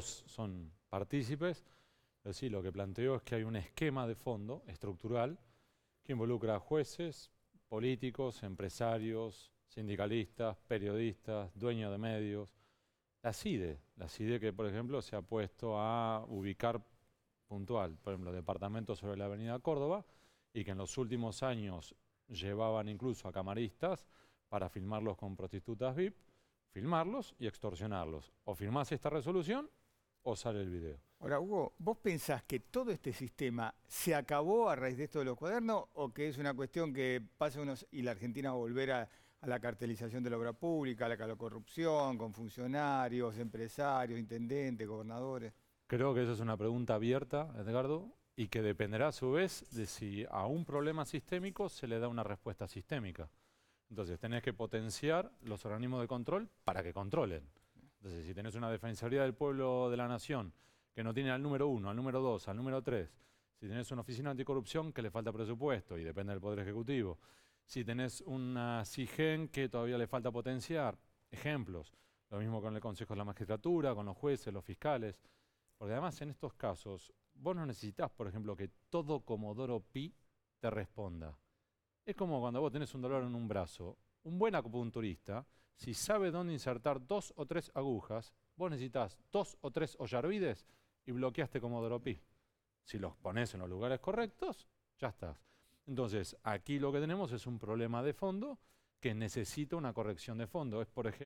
son partícipes. Es decir, lo que planteo es que hay un esquema de fondo estructural que involucra a jueces, políticos, empresarios, sindicalistas, periodistas, dueños de medios, la CIDE, la CIDE que por ejemplo se ha puesto a ubicar puntual, por ejemplo, departamentos sobre la avenida Córdoba y que en los últimos años llevaban incluso a camaristas para filmarlos con prostitutas VIP, filmarlos y extorsionarlos. O firmás esta resolución o sale el video. Ahora, Hugo, ¿vos pensás que todo este sistema se acabó a raíz de esto de los cuadernos o que es una cuestión que pasa unos y la Argentina va a volver a, la cartelización de la obra pública, a la, calocorrupción, corrupción con funcionarios, empresarios, intendentes, gobernadores? Creo que esa es una pregunta abierta, Edgardo, y que dependerá a su vez de si a un problema sistémico se le da una respuesta sistémica. Entonces, tenés que potenciar los organismos de control para que controlen. Entonces, si tenés una Defensoría del Pueblo de la Nación que no tiene al número uno, al número dos, al número tres, si tenés una oficina anticorrupción que le falta presupuesto y depende del Poder Ejecutivo, si tenés una CIGEN que todavía le falta potenciar, ejemplos, lo mismo con el Consejo de la Magistratura, con los jueces, los fiscales, porque además en estos casos vos no necesitas, por ejemplo, que todo Comodoro Pi te responda. Es como cuando vos tenés un dolor en un brazo, un buen acupunturista, si sabe dónde insertar dos o tres agujas, vos necesitas dos o tres ollarvides y bloqueaste como dropí. Si los pones en los lugares correctos, ya estás. Entonces, aquí lo que tenemos es un problema de fondo que necesita una corrección de fondo. Es, por ejemplo,